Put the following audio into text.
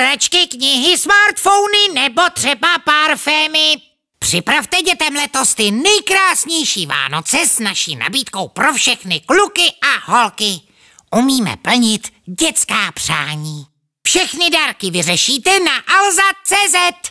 hračky, knihy, smartfony nebo třeba parfémy. Připravte dětem letos ty nejkrásnější Vánoce s naší nabídkou pro všechny kluky a holky. Umíme plnit dětská přání. Všechny dárky vyřešíte na alza.cz.